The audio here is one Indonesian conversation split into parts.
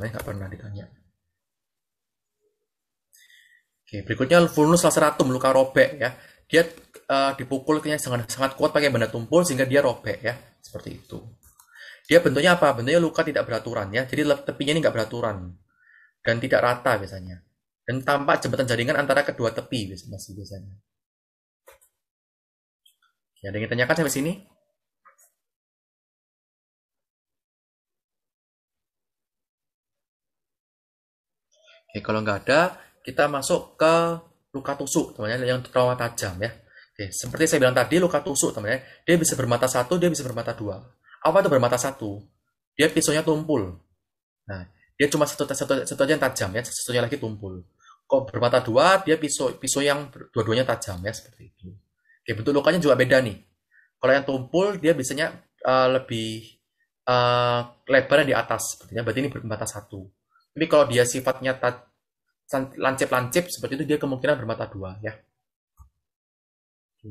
Saya nggak pernah ditanya. Oke, berikutnya vulnus laceratum, luka robek ya. Dia uh, dipukul kayaknya sangat sangat kuat pakai benda tumpul sehingga dia robek ya, seperti itu. Dia bentuknya apa? Bentuknya luka tidak beraturan ya. Jadi tepinya ini nggak beraturan dan tidak rata biasanya. Dan tampak jembatan jaringan antara kedua tepi biasanya masih biasanya. Ya, ada yang ditanyakan sampai sini? Oke, kalau nggak ada, kita masuk ke luka tusuk, teman-teman, yang trauma tajam ya. Oke, seperti saya bilang tadi, luka tusuk, teman-teman, ya. dia bisa bermata satu, dia bisa bermata dua. Apa itu bermata satu? Dia pisaunya tumpul. Nah, dia cuma satu, satu, satu aja yang tajam ya, satunya lagi tumpul. Kok bermata dua, dia pisau pisau yang dua-duanya tajam ya, seperti itu. Oke, bentuk lukanya juga beda nih. Kalau yang tumpul, dia biasanya uh, lebih uh, lebar di atas, sepertinya. Berarti ini bermata satu. Tapi kalau dia sifatnya lancip-lancip seperti itu dia kemungkinan bermata dua ya.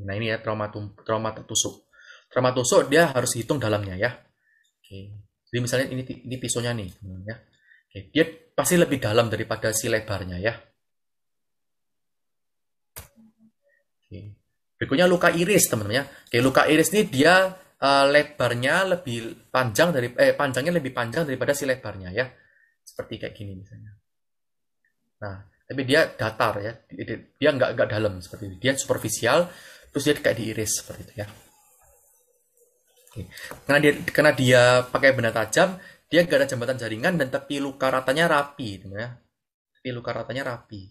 Nah ini ya trauma trauma tertusuk. Trauma tusuk dia harus hitung dalamnya ya. Oke. Jadi misalnya ini ini pisaunya nih ya. Oke. Dia pasti lebih dalam daripada si lebarnya ya. Oke. Berikutnya luka iris teman-teman ya. Oke luka iris ini dia uh, lebarnya lebih panjang dari eh panjangnya lebih panjang daripada si lebarnya ya seperti kayak gini misalnya. Nah, tapi dia datar ya, dia nggak nggak dalam seperti ini. Dia superficial, terus dia kayak diiris seperti itu ya. Oke. Karena dia karena dia pakai benda tajam, dia nggak ada jembatan jaringan dan tapi luka ratanya rapi, gitu ya. Tapi luka ratanya rapi.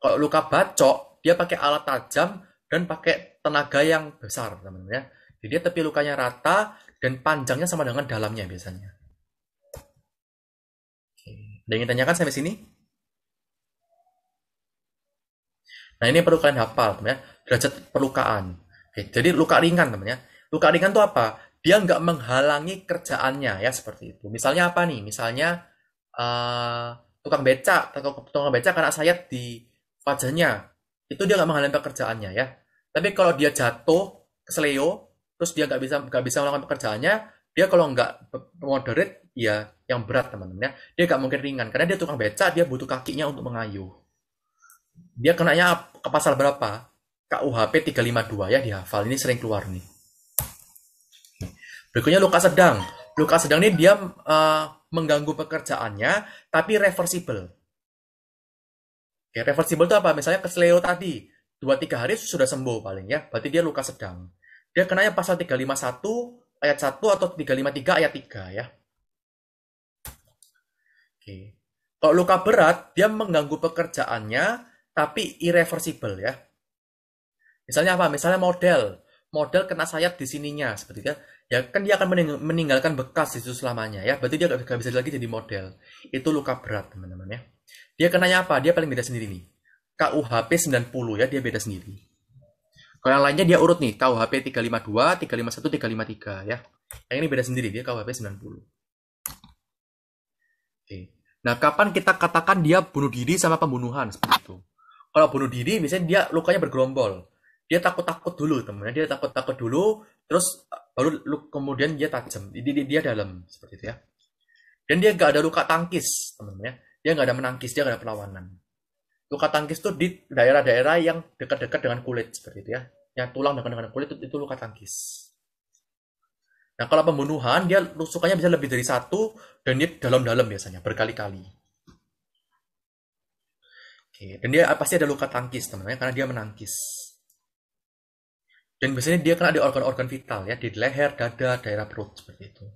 Kalau luka bacok, dia pakai alat tajam dan pakai tenaga yang besar, teman-teman ya jadi tepi lukanya rata dan panjangnya sama dengan dalamnya biasanya. Ada yang ingin tanyakan sampai sini? Nah ini perlu kalian hafal, teman ya. Derajat perlukaan. Oke, jadi luka ringan, teman ya. Luka ringan itu apa? Dia nggak menghalangi kerjaannya, ya seperti itu. Misalnya apa nih? Misalnya uh, tukang atau tukang beca karena sayat di wajahnya, itu dia nggak menghalangi pekerjaannya ya. Tapi kalau dia jatuh, ke keseleo, terus dia nggak bisa nggak bisa melakukan pekerjaannya dia kalau nggak moderate ya yang berat teman-teman ya dia nggak mungkin ringan karena dia tukang beca dia butuh kakinya untuk mengayuh dia kena kenanya ke pasal berapa KUHP 352 ya dihafal ini sering keluar nih berikutnya luka sedang luka sedang ini dia uh, mengganggu pekerjaannya tapi reversible Oke, reversible itu apa? Misalnya kesleo tadi, dua tiga hari sudah sembuh paling ya, berarti dia luka sedang. Dia kenanya pasal 351 ayat 1 atau 353 ayat 3 ya. Oke. Kalau luka berat, dia mengganggu pekerjaannya tapi irreversible ya. Misalnya apa? Misalnya model. Model kena sayat di sininya seperti itu. Ya, ya kan dia akan meninggalkan bekas di situ selamanya ya. Berarti dia nggak bisa lagi jadi model. Itu luka berat teman-teman ya. Dia kenanya apa? Dia paling beda sendiri nih. KUHP 90 ya, dia beda sendiri. Kalau yang lainnya dia urut nih, KUHP 352, 351, 353 ya. Yang ini beda sendiri, dia KUHP 90. Oke. Nah, kapan kita katakan dia bunuh diri sama pembunuhan seperti itu? Kalau bunuh diri misalnya dia lukanya bergerombol. Dia takut-takut dulu temennya, dia takut-takut dulu, terus eh, baru kemudian dia tajam. Jadi dia dalam seperti itu ya. Dan dia nggak ada luka tangkis temennya, dia nggak ada menangkis, dia nggak ada perlawanan luka tangkis itu di daerah-daerah yang dekat-dekat dengan kulit seperti itu ya yang tulang dekat dengan kulit itu, itu luka tangkis nah kalau pembunuhan dia lusukannya bisa lebih dari satu dan dia dalam-dalam biasanya berkali-kali oke dan dia pasti ada luka tangkis teman-teman karena dia menangkis dan biasanya dia kena di organ-organ vital ya di leher dada daerah perut seperti itu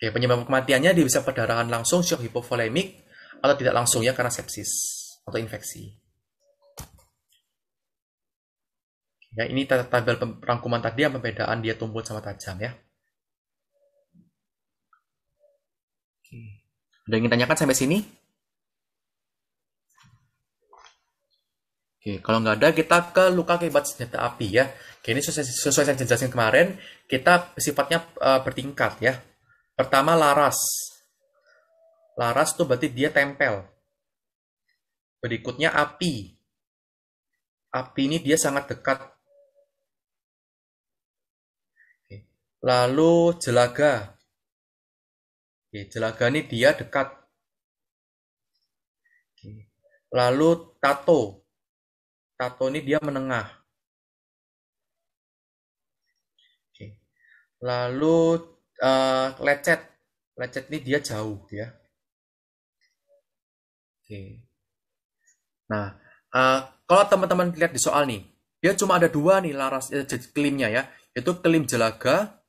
Oke, penyebab kematiannya dia bisa perdarahan langsung, shock hipovolemik, atau tidak langsung ya karena sepsis atau infeksi. Ya, ini tabel rangkuman tadi yang pembedaan dia tumbuh sama tajam ya. Oke. Udah ingin tanyakan sampai sini? Oke, kalau nggak ada kita ke luka akibat senjata api ya. Oke, ini sesuai, sesuai yang jelasin kemarin, kita sifatnya uh, bertingkat ya. Pertama laras, Laras tuh berarti dia tempel. Berikutnya api. Api ini dia sangat dekat. Lalu jelaga. Jelaga ini dia dekat. Lalu tato. Tato ini dia menengah. Lalu uh, lecet. Lecet ini dia jauh ya Oke. Nah, uh, kalau teman-teman lihat di soal nih, dia ya cuma ada dua nih laras eh, klaimnya ya, itu klaim jelaga,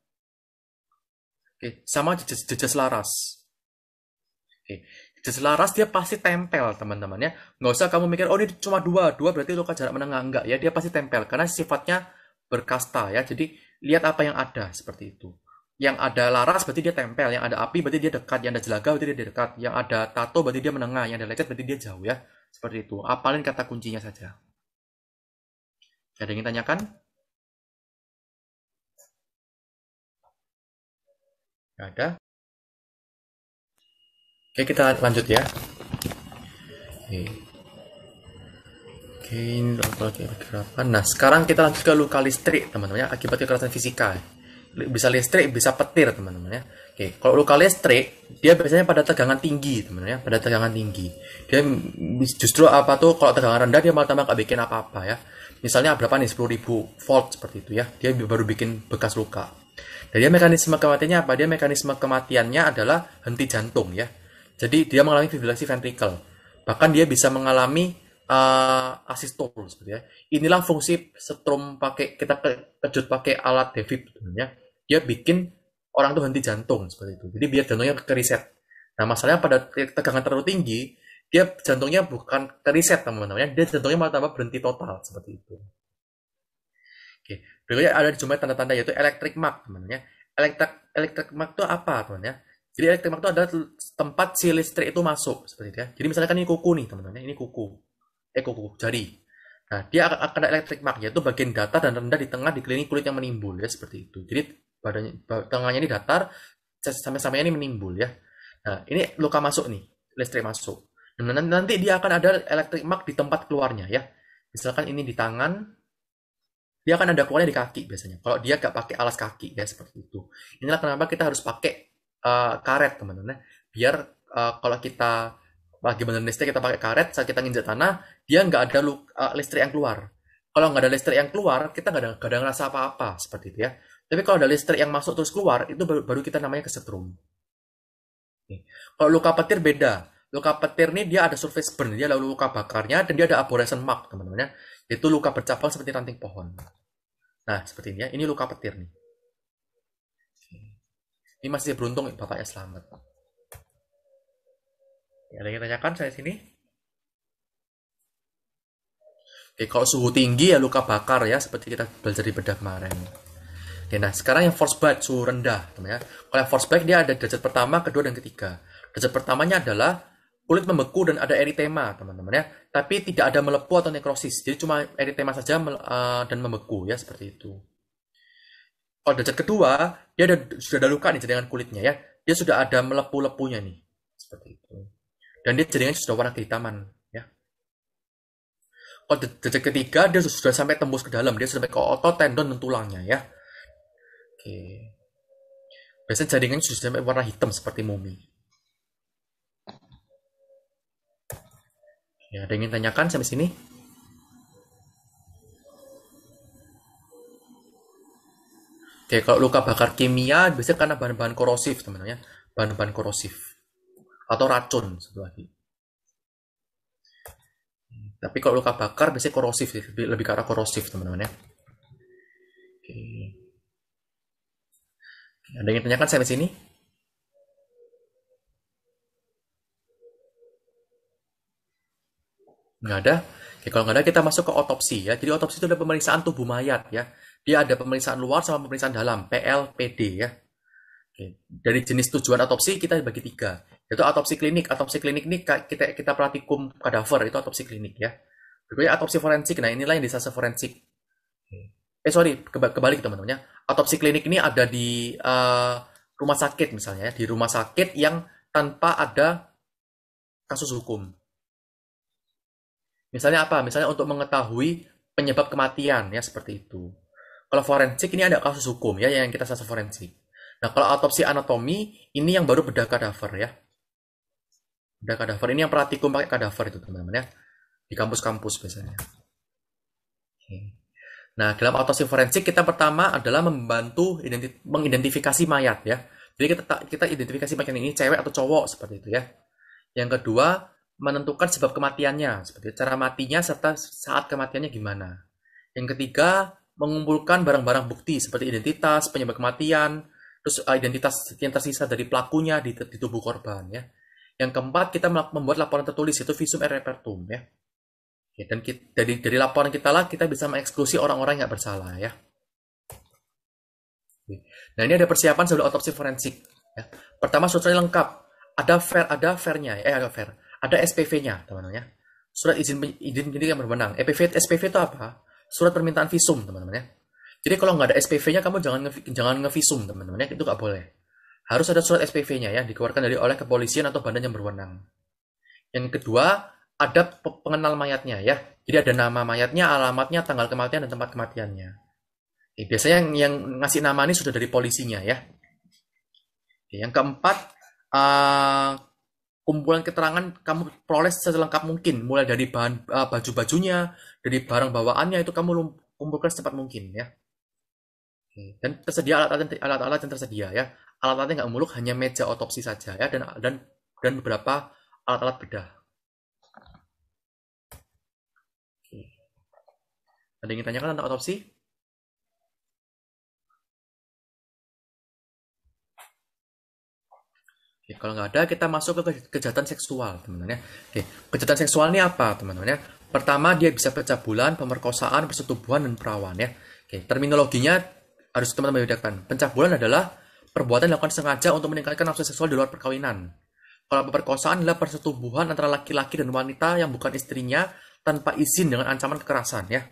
oke, sama jejas, jejas laras. Oke. Jejas laras dia pasti tempel teman-teman ya, nggak usah kamu mikir oh ini cuma dua, dua berarti luka jarak menengah enggak ya, dia pasti tempel karena sifatnya berkasta ya, jadi lihat apa yang ada seperti itu yang ada laras berarti dia tempel, yang ada api berarti dia dekat, yang ada jelaga berarti dia dekat, yang ada tato berarti dia menengah, yang ada lecet berarti dia jauh ya. Seperti itu. Apalin kata kuncinya saja. Ada yang ingin tanyakan? Gak ada. Oke, kita lanjut ya. Oke. Oke, ini Nah, sekarang kita lanjut ke luka listrik, teman-teman ya, akibat kekerasan fisika bisa listrik bisa petir teman-teman ya oke kalau luka listrik dia biasanya pada tegangan tinggi teman-teman ya pada tegangan tinggi dia justru apa tuh kalau tegangan rendah dia malah tambah gak bikin apa-apa ya misalnya berapa nih sepuluh ribu volt seperti itu ya dia baru bikin bekas luka dan dia mekanisme kematiannya apa dia mekanisme kematiannya adalah henti jantung ya jadi dia mengalami fibrilasi ventrikel bahkan dia bisa mengalami uh, seperti ya. Inilah fungsi setrum pakai kita kejut pakai alat David sebenarnya. Dia bikin orang tuh henti jantung seperti itu. Jadi biar jantungnya keriset. Nah masalahnya pada tegangan terlalu tinggi dia jantungnya bukan keriset teman-teman, dia jantungnya malah tambah berhenti total seperti itu. Oke, berikutnya ada jumlah tanda-tanda yaitu electric mark teman-teman. Electric electric mark itu apa teman-teman? Jadi electric mark itu adalah tempat si listrik itu masuk seperti itu ya. Jadi misalnya kan ini kuku nih teman-teman, ini kuku Eko eh, jari. Nah, dia akan kena elektrik mark, yaitu bagian datar dan rendah di tengah dikelilingi kulit yang menimbul, ya, seperti itu. Jadi, badannya, tengahnya ini datar, sampai sampai ini menimbul, ya. Nah, ini luka masuk nih, listrik masuk. Nah, nanti dia akan ada elektrik mark di tempat keluarnya, ya. Misalkan ini di tangan, dia akan ada keluarnya di kaki biasanya. Kalau dia nggak pakai alas kaki, ya, seperti itu. Inilah kenapa kita harus pakai uh, karet, teman-teman, ya. Biar uh, kalau kita lagi benerin listrik kita pakai karet saat kita nginjak tanah dia nggak ada luka, uh, eh, listrik yang keluar kalau nggak ada listrik yang keluar kita nggak ada nggak ada ngerasa apa-apa seperti itu ya tapi kalau ada listrik yang masuk terus keluar itu baru, baru kita namanya kesetrum kalau luka petir beda luka petir ini dia ada surface burn dia lalu luka bakarnya dan dia ada abrasion mark teman-teman ya itu luka bercabang seperti ranting pohon nah seperti ini ya ini luka petir nih ini masih beruntung bapaknya selamat Ya, ada yang tanyakan saya sini? Oke, kalau suhu tinggi ya luka bakar ya, seperti kita belajar di bedah kemarin. Oke, nah sekarang yang force back, suhu rendah. teman Ya. Kalau yang force back dia ada derajat pertama, kedua, dan ketiga. Derajat pertamanya adalah kulit membeku dan ada eritema teman-teman ya tapi tidak ada melepuh atau nekrosis jadi cuma eritema saja eh, dan membeku ya seperti itu kalau derajat kedua dia ada, sudah ada luka nih dengan kulitnya ya dia sudah ada melepuh-lepuhnya nih seperti itu dan dia jaringan sudah warna kehitaman ya oh de ketiga dia sudah sampai tembus ke dalam dia sudah sampai ke otot tendon dan tulangnya ya oke biasanya jaringannya sudah sampai warna hitam seperti mumi ya ada yang ingin tanyakan sampai sini Oke, kalau luka bakar kimia biasanya karena bahan-bahan korosif, teman-teman ya. Bahan-bahan korosif atau racun satu lagi. Tapi kalau luka bakar biasanya korosif lebih, lebih ke arah korosif teman-teman ya. Oke. Ada yang ingin tanyakan di sini? Nggak ada? Oke, kalau nggak ada kita masuk ke otopsi ya. Jadi otopsi itu ada pemeriksaan tubuh mayat ya. Dia ada pemeriksaan luar sama pemeriksaan dalam, PLPD ya. Oke. Dari jenis tujuan otopsi kita bagi tiga. Itu autopsi klinik. Autopsi klinik ini kita kita praktikum kadaver itu autopsi klinik ya. Berikutnya autopsi forensik. Nah, inilah yang disasar forensik. Hmm. Eh sorry, kebalik teman-teman ya. Autopsi klinik ini ada di uh, rumah sakit misalnya ya, di rumah sakit yang tanpa ada kasus hukum. Misalnya apa? Misalnya untuk mengetahui penyebab kematian ya seperti itu. Kalau forensik ini ada kasus hukum ya yang kita sasar forensik. Nah kalau autopsi anatomi ini yang baru bedah kadaver ya. Udah kadaver. Ini yang praktikum pakai kadaver itu teman-teman ya. Di kampus-kampus biasanya. Nah, dalam autopsi forensik kita pertama adalah membantu mengidentifikasi mayat ya. Jadi kita kita identifikasi mayat ini cewek atau cowok seperti itu ya. Yang kedua, menentukan sebab kematiannya, seperti cara matinya serta saat kematiannya gimana. Yang ketiga, mengumpulkan barang-barang bukti seperti identitas, penyebab kematian, terus eh, identitas yang tersisa dari pelakunya di, di tubuh korban ya. Yang keempat, kita membuat laporan tertulis, yaitu visum et repertum. Ya. Ya, dan kita, dari, dari laporan kita lah, kita bisa mengeksklusi orang-orang yang bersalah. ya. Nah, ini ada persiapan sebelum otopsi forensik. Ya. Pertama, suratnya lengkap. Ada fair, ada fairnya, eh ada fair. Ada SPV-nya, teman-teman ya. Surat izin izin penyidik yang berwenang. EPV, SPV itu apa? Surat permintaan visum, teman-teman ya. Jadi kalau nggak ada SPV-nya, kamu jangan nge, jangan ngevisum, teman-teman ya. Itu nggak boleh harus ada surat SPV-nya ya dikeluarkan dari oleh kepolisian atau badan yang berwenang. Yang kedua, ada pengenal mayatnya ya. Jadi ada nama mayatnya, alamatnya, tanggal kematian dan tempat kematiannya. Eh, biasanya yang, yang ngasih nama ini sudah dari polisinya ya. Oke, yang keempat, uh, kumpulan keterangan kamu peroleh selengkap mungkin, mulai dari bahan uh, baju-bajunya, dari barang bawaannya itu kamu kumpulkan secepat mungkin ya. Oke, dan tersedia alat-alat yang tersedia ya alat-alatnya nggak muluk hanya meja otopsi saja ya dan dan dan beberapa alat-alat bedah. Oke. Ada yang ingin tanyakan tentang otopsi? Oke, kalau nggak ada, kita masuk ke kejahatan seksual, teman-teman. Ya. Oke, kejahatan seksual ini apa, teman-teman? Ya? Pertama, dia bisa pencabulan, pemerkosaan, persetubuhan, dan perawan. Ya. Oke, terminologinya harus teman-teman bedakan. Pencabulan adalah perbuatan dilakukan sengaja untuk meningkatkan nafsu seksual di luar perkawinan. Kalau pemerkosaan adalah persetubuhan antara laki-laki dan wanita yang bukan istrinya tanpa izin dengan ancaman kekerasan ya.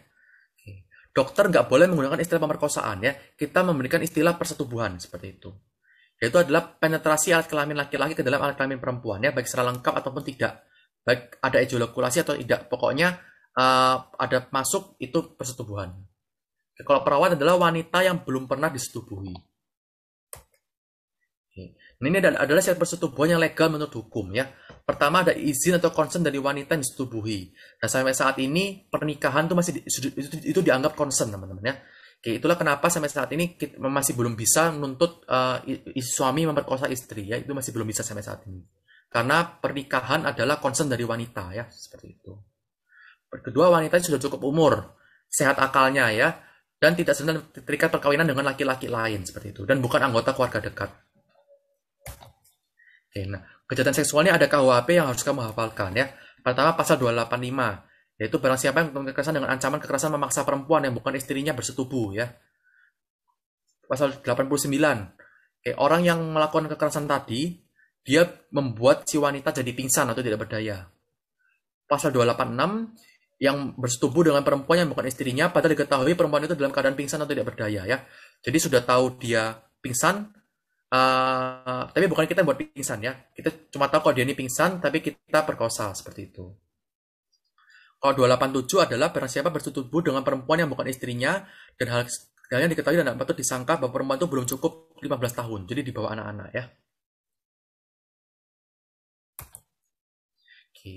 Dokter nggak boleh menggunakan istilah pemerkosaan ya. Kita memberikan istilah persetubuhan seperti itu. Yaitu adalah penetrasi alat kelamin laki-laki ke dalam alat kelamin perempuan ya, baik secara lengkap ataupun tidak. Baik ada ejakulasi atau tidak. Pokoknya uh, ada masuk itu persetubuhan. Kalau perawat adalah wanita yang belum pernah disetubuhi ini adalah syarat persetubuhan yang legal menurut hukum ya. Pertama ada izin atau konsen dari wanita yang disetubuhi. Nah sampai saat ini pernikahan itu masih di, itu, itu dianggap konsen teman-teman ya. Oke, itulah kenapa sampai saat ini kita masih belum bisa menuntut uh, suami memperkosa istri ya, itu masih belum bisa sampai saat ini. Karena pernikahan adalah concern dari wanita ya, seperti itu. Kedua, wanita sudah cukup umur, sehat akalnya ya, dan tidak sedang terikat perkawinan dengan laki-laki lain seperti itu dan bukan anggota keluarga dekat. Oke, nah, kejahatan seksualnya ada KUHP yang harus kamu hafalkan ya. Pertama pasal 285, yaitu barang siapa yang melakukan kekerasan dengan ancaman kekerasan memaksa perempuan yang bukan istrinya bersetubuh ya. Pasal 89, Oke, orang yang melakukan kekerasan tadi, dia membuat si wanita jadi pingsan atau tidak berdaya. Pasal 286, yang bersetubuh dengan perempuan yang bukan istrinya padahal diketahui perempuan itu dalam keadaan pingsan atau tidak berdaya ya. Jadi sudah tahu dia pingsan uh, tapi bukan kita buat pingsan ya kita cuma tahu kalau dia ini pingsan tapi kita perkosa seperti itu kalau 287 adalah barang siapa bersetubuh dengan perempuan yang bukan istrinya dan hal dan yang diketahui dan patut disangka bahwa perempuan itu belum cukup 15 tahun jadi di bawah anak-anak ya oke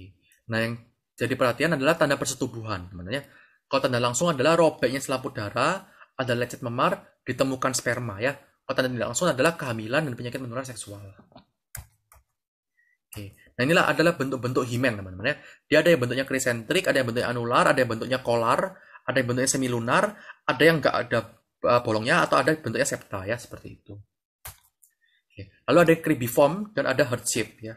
nah yang jadi perhatian adalah tanda persetubuhan Sebenarnya kalau tanda langsung adalah robeknya selaput darah ada lecet memar ditemukan sperma ya dan tidak langsung adalah kehamilan dan penyakit menular seksual. Oke, nah inilah adalah bentuk-bentuk himen teman-teman ya. Dia ada yang bentuknya krisentrik, ada yang bentuknya anular, ada yang bentuknya kolar, ada yang bentuknya semilunar, ada yang nggak ada eh, bolongnya atau ada bentuknya septa ya seperti itu. Oke. Lalu ada cribiform dan ada heart shape ya.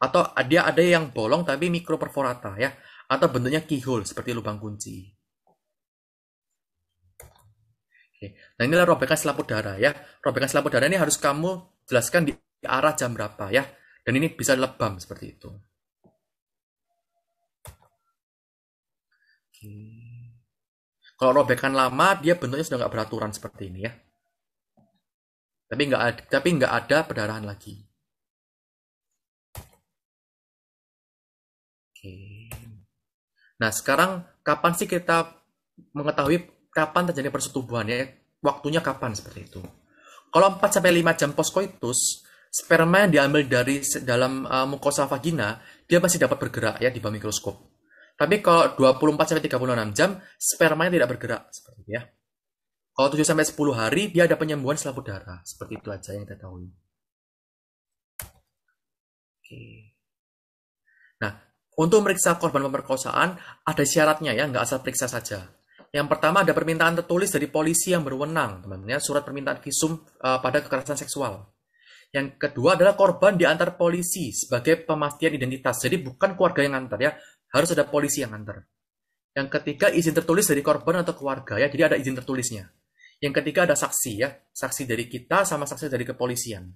Atau dia ada yang bolong tapi mikroperforata ya atau bentuknya keyhole seperti lubang kunci. Nah inilah robekan selaput darah ya. Robekan selaput darah ini harus kamu jelaskan di arah jam berapa ya. Dan ini bisa lebam seperti itu. Oke. Kalau robekan lama dia bentuknya sudah nggak beraturan seperti ini ya. Tapi nggak ada, tapi nggak ada perdarahan lagi. Oke. Nah sekarang kapan sih kita mengetahui kapan terjadi persetubuhan ya waktunya kapan seperti itu kalau 4 sampai 5 jam poskoitus, sperma yang diambil dari dalam uh, mukosa vagina dia masih dapat bergerak ya di bawah mikroskop tapi kalau 24 sampai 36 jam sperma yang tidak bergerak seperti itu ya kalau 7 sampai 10 hari dia ada penyembuhan selaput darah seperti itu aja yang kita tahu oke nah untuk meriksa korban pemerkosaan ada syaratnya ya nggak asal periksa saja yang pertama ada permintaan tertulis dari polisi yang berwenang, teman-teman, ya. surat permintaan visum uh, pada kekerasan seksual. Yang kedua adalah korban diantar polisi sebagai pemastian identitas. Jadi bukan keluarga yang antar ya, harus ada polisi yang antar. Yang ketiga izin tertulis dari korban atau keluarga ya, jadi ada izin tertulisnya. Yang ketiga ada saksi ya, saksi dari kita sama saksi dari kepolisian.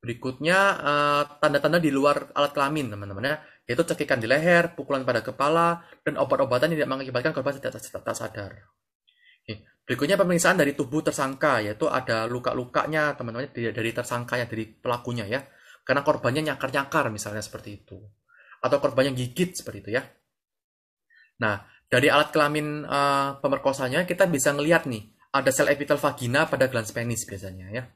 Berikutnya eh, tanda-tanda tanda -tanda di luar alat kelamin teman-teman ya yaitu cekikan di leher, pukulan pada kepala, dan obat-obatan yang tidak mengakibatkan korban tidak sadar. Berikutnya pemeriksaan dari tubuh tersangka, yaitu ada luka-lukanya teman-teman dari, tersangka, tersangkanya, dari pelakunya ya. Karena korbannya nyakar-nyakar misalnya seperti itu. Atau korbannya gigit seperti itu ya. Nah, dari alat kelamin uh, pemerkosanya kita bisa ngelihat nih, ada sel epitel vagina pada glans penis biasanya ya.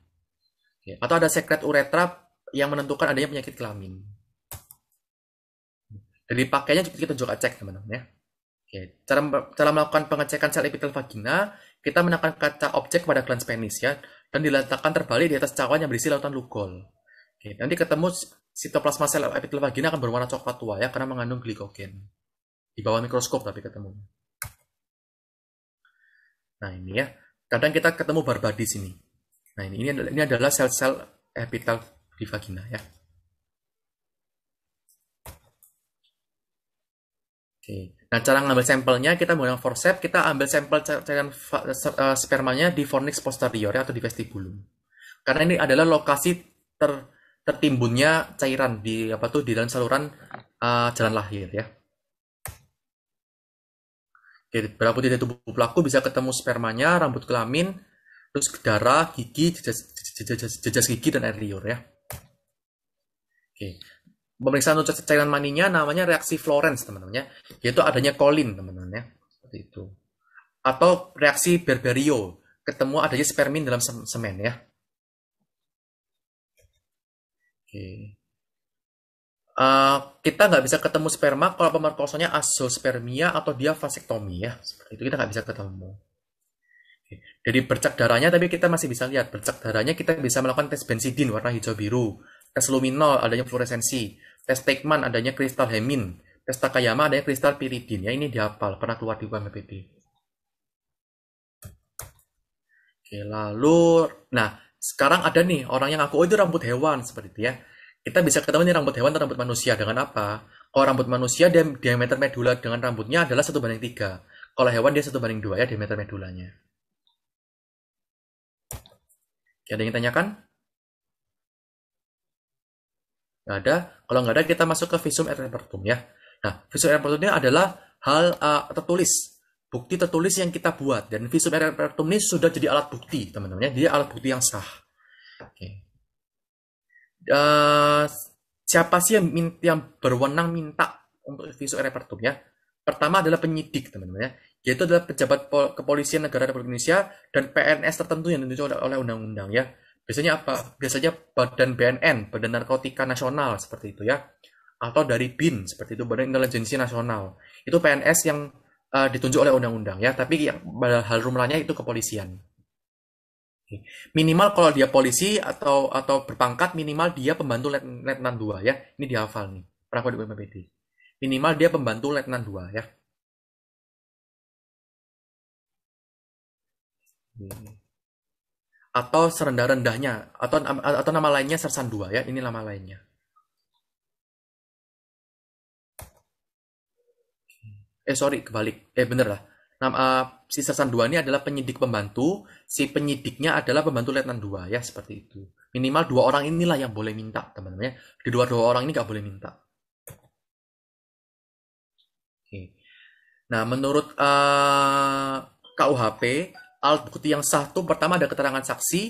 Atau ada sekret uretra yang menentukan adanya penyakit kelamin. Jadi pakainya kita juga cek teman-teman ya. Oke, cara, cara melakukan pengecekan sel epitel vagina, kita menekan kaca objek pada glans penis ya, dan diletakkan terbalik di atas cawan yang berisi lautan lugol. Oke, nanti ketemu sitoplasma sel epitel vagina akan berwarna coklat tua ya, karena mengandung glikogen. Di bawah mikroskop tapi ketemu. Nah ini ya, kadang kita ketemu barbar di sini. Nah ini, ini adalah sel-sel epitel di vagina ya. Oke. Nah, cara ngambil sampelnya kita menggunakan forceps, kita ambil sampel cairan e, spermanya di fornix posterior atau di vestibulum. Karena ini adalah lokasi ter, tertimbunnya cairan di apa tuh di dalam saluran uh, jalan lahir ya. Oke, berapa titik tubuh pelaku bisa ketemu spermanya, rambut kelamin, terus darah, gigi, jejas, gigi dan air liur ya. Oke pemeriksaan untuk cairan maninya namanya reaksi Florence teman-teman ya yaitu adanya kolin teman-teman ya seperti itu atau reaksi berberio ketemu adanya spermin dalam semen ya oke uh, kita nggak bisa ketemu sperma kalau pemerkosanya asospermia atau dia vasektomi ya seperti itu kita nggak bisa ketemu jadi bercak darahnya tapi kita masih bisa lihat bercak darahnya kita bisa melakukan tes bensidin warna hijau biru tes luminol adanya fluoresensi Testekman adanya kristal hemin. testakayama adanya kristal piridin. Ya ini dihafal, pernah keluar di UMPD. Oke, lalu nah sekarang ada nih orang yang aku oh itu rambut hewan seperti itu ya. Kita bisa ketemu nih rambut hewan atau rambut manusia dengan apa? Kalau rambut manusia diameter medula dengan rambutnya adalah satu banding tiga. Kalau hewan dia satu banding dua ya diameter medulanya. Ada yang tanyakan? Nggak ada. Kalau nggak ada, kita masuk ke visum et repertum ya. Nah, visum et repertum ini adalah hal uh, tertulis. Bukti tertulis yang kita buat. Dan visum et repertum ini sudah jadi alat bukti, teman-teman. Ya. Dia alat bukti yang sah. Oke. Okay. Uh, eh, siapa sih yang, minta, yang berwenang minta untuk visum et repertum ya? Pertama adalah penyidik, teman-teman ya yaitu adalah pejabat kepolisian negara Republik Indonesia dan PNS tertentu yang ditunjuk oleh undang-undang ya. Biasanya apa? Biasanya Badan BNN, Badan Narkotika Nasional seperti itu ya. Atau dari BIN seperti itu, Badan Intelijensi Nasional. Itu PNS yang uh, ditunjuk oleh undang-undang ya, tapi yang hal rumahnya itu kepolisian. Minimal kalau dia polisi atau atau berpangkat minimal dia pembantu letnan 2 ya. Ini dihafal nih, pernah di BPPD. Minimal dia pembantu letnan 2 ya. Ini atau serendah-rendahnya atau atau nama lainnya Sersan 2 ya, ini nama lainnya. Eh sorry, kebalik. Eh bener lah. Nama uh, si Sersan 2 ini adalah penyidik pembantu, si penyidiknya adalah pembantu letnan 2 ya, seperti itu. Minimal dua orang inilah yang boleh minta, teman-teman ya. Di luar dua orang ini gak boleh minta. Oke. Nah, menurut uh, ah, KUHP alat bukti yang sah itu pertama ada keterangan saksi,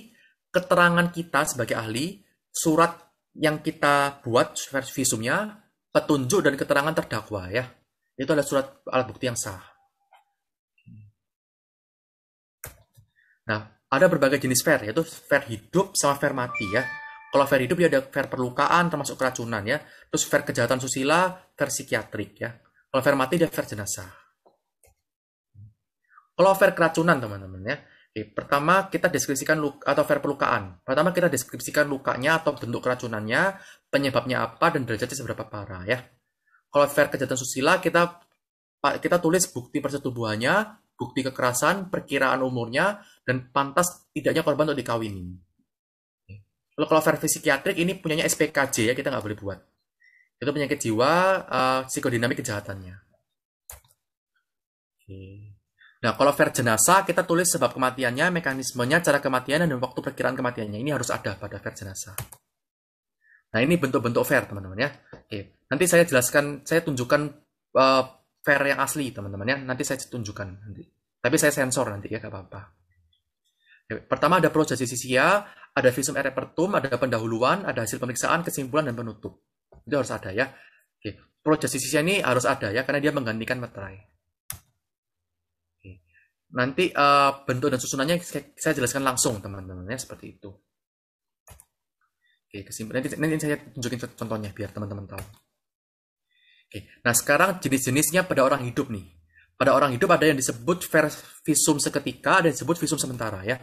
keterangan kita sebagai ahli, surat yang kita buat visumnya, petunjuk dan keterangan terdakwa ya. Itu adalah surat alat bukti yang sah. Nah, ada berbagai jenis fair, yaitu fair hidup sama fair mati ya. Kalau fair hidup ya ada fair perlukaan termasuk keracunan ya. Terus fair kejahatan susila, fair psikiatrik ya. Kalau fair mati dia fair jenazah. Kalau over keracunan teman-teman ya, Oke, pertama kita deskripsikan luka, atau fair perlukaan. Pertama kita deskripsikan lukanya atau bentuk keracunannya, penyebabnya apa dan derajatnya seberapa parah ya. Kalau fair kejahatan susila kita kita tulis bukti persetubuhannya, bukti kekerasan, perkiraan umurnya dan pantas tidaknya korban untuk dikawini. Kalau kalau ver psikiatrik ini punyanya SPKJ ya kita nggak boleh buat. Itu penyakit jiwa, uh, psikodinamik kejahatannya. Oke. Nah, kalau ver jenazah kita tulis sebab kematiannya, mekanismenya, cara kematiannya, dan waktu perkiraan kematiannya. Ini harus ada pada ver jenazah. Nah, ini bentuk-bentuk ver, teman-teman ya. Oke. Nanti saya jelaskan, saya tunjukkan uh, yang asli, teman-teman ya. Nanti saya tunjukkan nanti. Tapi saya sensor nanti ya, gak apa-apa. Pertama ada projacisisia, ada visum et repertum, ada pendahuluan, ada hasil pemeriksaan, kesimpulan, dan penutup. Itu harus ada ya. Oke. sisi ini harus ada ya, karena dia menggantikan materai. Nanti uh, bentuk dan susunannya saya, jelaskan langsung teman-temannya seperti itu. Oke, kesimpulan nanti, nanti saya tunjukin contohnya biar teman-teman tahu. Oke, nah sekarang jenis-jenisnya pada orang hidup nih. Pada orang hidup ada yang disebut visum seketika dan disebut visum sementara ya.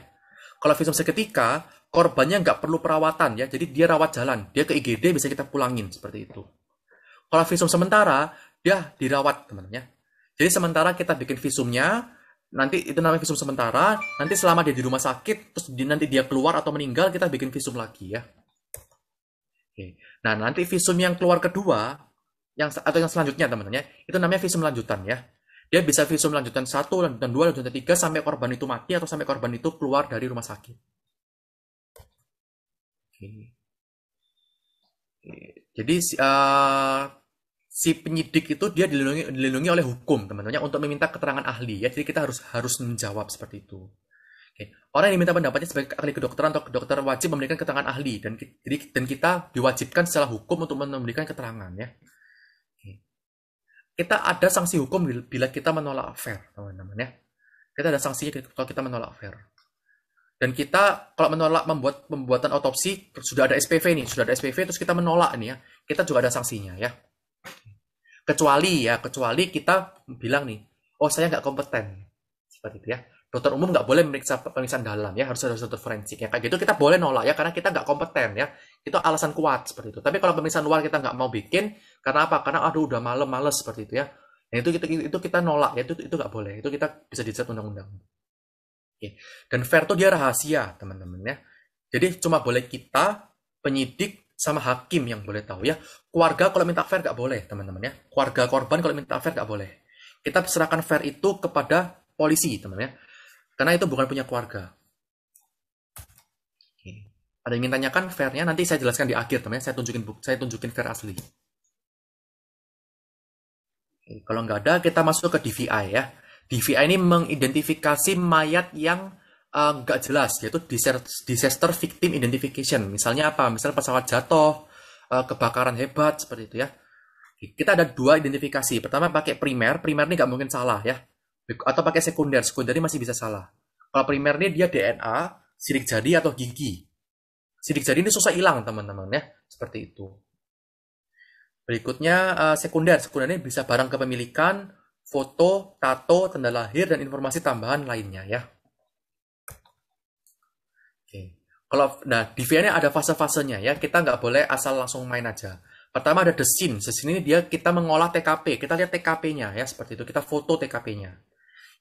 Kalau visum seketika, korbannya nggak perlu perawatan ya, jadi dia rawat jalan, dia ke IGD bisa kita pulangin seperti itu. Kalau visum sementara, dia dirawat temannya. Jadi sementara kita bikin visumnya, nanti itu namanya visum sementara nanti selama dia di rumah sakit terus nanti dia keluar atau meninggal kita bikin visum lagi ya oke nah nanti visum yang keluar kedua yang atau yang selanjutnya teman-teman ya itu namanya visum lanjutan ya dia bisa visum lanjutan satu lanjutan dua lanjutan tiga sampai korban itu mati atau sampai korban itu keluar dari rumah sakit oke, oke. jadi uh, si penyidik itu dia dilindungi, dilindungi oleh hukum teman-temannya untuk meminta keterangan ahli ya jadi kita harus harus menjawab seperti itu Oke. orang yang diminta pendapatnya sebagai ahli kedokteran atau dokter wajib memberikan keterangan ahli dan jadi dan kita diwajibkan secara hukum untuk memberikan keterangan ya Oke. kita ada sanksi hukum bila kita menolak fair teman-teman ya kita ada sanksinya kalau kita menolak fair dan kita kalau menolak membuat pembuatan otopsi sudah ada SPV nih sudah ada SPV terus kita menolak nih ya kita juga ada sanksinya ya kecuali ya kecuali kita bilang nih oh saya nggak kompeten seperti itu ya dokter umum nggak boleh memeriksa pemeriksaan dalam ya harus ada dokter forensik ya kayak gitu kita boleh nolak ya karena kita nggak kompeten ya itu alasan kuat seperti itu tapi kalau pemeriksaan luar kita nggak mau bikin karena apa karena aduh udah malam males seperti itu ya nah, itu, kita itu kita nolak ya itu itu nggak boleh itu kita bisa dijerat undang-undang oke dan fair itu dia rahasia teman-teman ya jadi cuma boleh kita penyidik sama hakim yang boleh tahu ya. Keluarga kalau minta fair nggak boleh teman-teman ya. Keluarga korban kalau minta fair nggak boleh. Kita serahkan fair itu kepada polisi teman-teman ya. Karena itu bukan punya keluarga. Oke. Ada yang ingin tanyakan fairnya nanti saya jelaskan di akhir teman-teman. Ya. Saya tunjukin saya tunjukin fair asli. Oke. Kalau nggak ada kita masuk ke DVI ya. DVI ini mengidentifikasi mayat yang nggak uh, jelas yaitu disaster victim identification misalnya apa misalnya pesawat jatuh uh, kebakaran hebat seperti itu ya kita ada dua identifikasi pertama pakai primer primer ini nggak mungkin salah ya atau pakai sekunder sekunder ini masih bisa salah kalau primer ini dia DNA sidik jari atau gigi sidik jari ini susah hilang teman-teman ya seperti itu berikutnya uh, sekunder sekunder ini bisa barang kepemilikan foto tato tanda lahir dan informasi tambahan lainnya ya Kalau nah di VR ini ada fase-fasenya ya, kita nggak boleh asal langsung main aja. Pertama ada the scene. Di sini dia kita mengolah TKP. Kita lihat TKP-nya ya seperti itu. Kita foto TKP-nya.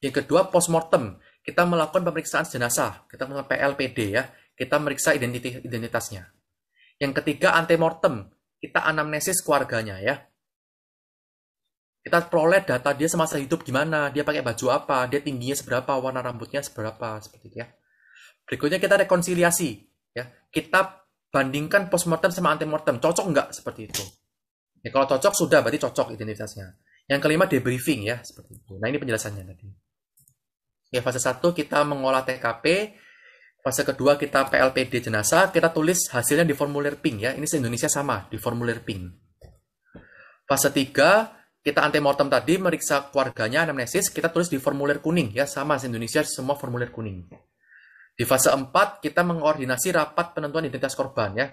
Yang kedua postmortem. Kita melakukan pemeriksaan jenazah. Kita melakukan PLPD ya. Kita meriksa identitas identitasnya. Yang ketiga antemortem. Kita anamnesis keluarganya ya. Kita peroleh data dia semasa hidup gimana, dia pakai baju apa, dia tingginya seberapa, warna rambutnya seberapa, seperti itu ya. Berikutnya kita rekonsiliasi, ya. Kita bandingkan postmortem sama antemortem, cocok nggak seperti itu? Ya, kalau cocok sudah berarti cocok identitasnya. Yang kelima debriefing ya, seperti itu. Nah, ini penjelasannya tadi. Ya, fase satu kita mengolah TKP, fase kedua kita PLPD jenazah, kita tulis hasilnya di formulir PING ya. Ini se-Indonesia sama, di formulir PING. Fase tiga kita antemortem tadi meriksa keluarganya anamnesis, kita tulis di formulir kuning ya, sama se-Indonesia semua formulir kuning. Di fase 4 kita mengkoordinasi rapat penentuan identitas korban ya.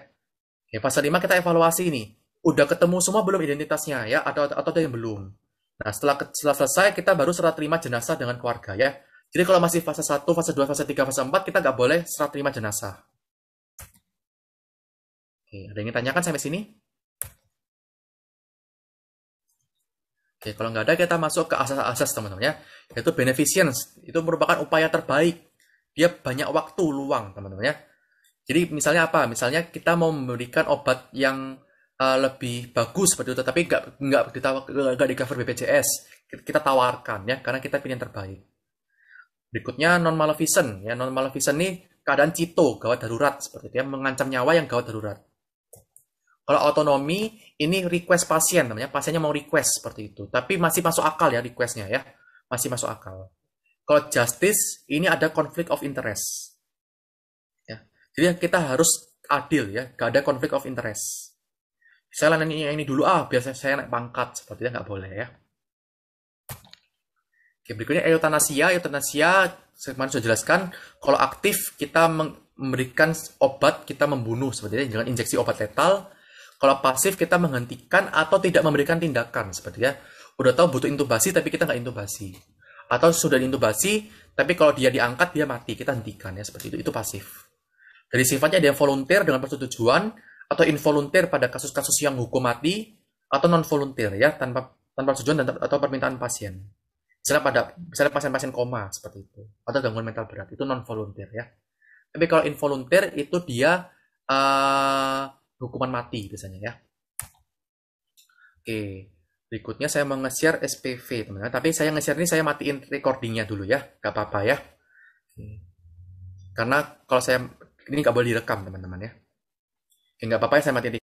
Di fase 5 kita evaluasi ini. Udah ketemu semua belum identitasnya ya atau atau ada yang belum. Nah, setelah setelah selesai kita baru serah terima jenazah dengan keluarga ya. Jadi kalau masih fase 1, fase 2, fase 3, fase 4 kita nggak boleh serah terima jenazah. Oke, ada yang ditanyakan sampai sini? Oke, kalau nggak ada kita masuk ke asas-asas teman-teman ya, yaitu beneficence. Itu merupakan upaya terbaik dia banyak waktu luang teman-teman ya jadi misalnya apa misalnya kita mau memberikan obat yang uh, lebih bagus seperti itu tapi nggak nggak nggak di cover BPJS kita tawarkan ya karena kita pilihan terbaik berikutnya non maleficent ya non maleficent ini keadaan cito gawat darurat seperti itu ya mengancam nyawa yang gawat darurat kalau otonomi ini request pasien namanya pasiennya mau request seperti itu tapi masih masuk akal ya requestnya ya masih masuk akal kalau justice ini ada konflik of interest. Ya. Jadi kita harus adil ya, gak ada konflik of interest. Misalnya yang ini dulu ah biasanya saya naik pangkat seperti sepertinya nggak boleh ya. Oke, berikutnya eutanasia. Eutanasia saya sudah jelaskan kalau aktif kita memberikan obat kita membunuh seperti sepertinya dengan injeksi obat letal. Kalau pasif kita menghentikan atau tidak memberikan tindakan seperti sepertinya udah tahu butuh intubasi tapi kita nggak intubasi atau sudah diintubasi tapi kalau dia diangkat dia mati kita hentikan ya seperti itu itu pasif dari sifatnya ada yang volunteer dengan persetujuan atau involuntir pada kasus-kasus yang hukum mati atau non volunteer ya tanpa tanpa persetujuan dan atau permintaan pasien misalnya pada misalnya pasien-pasien koma seperti itu atau gangguan mental berat itu non volunteer ya tapi kalau involuntir itu dia uh, hukuman mati biasanya ya oke okay. Berikutnya saya mau nge-share SPV, teman-teman. Tapi saya nge-share ini saya matiin recordingnya dulu ya, nggak apa-apa ya. Karena kalau saya ini nggak boleh direkam, teman-teman ya. Nggak apa-apa ya, saya matiin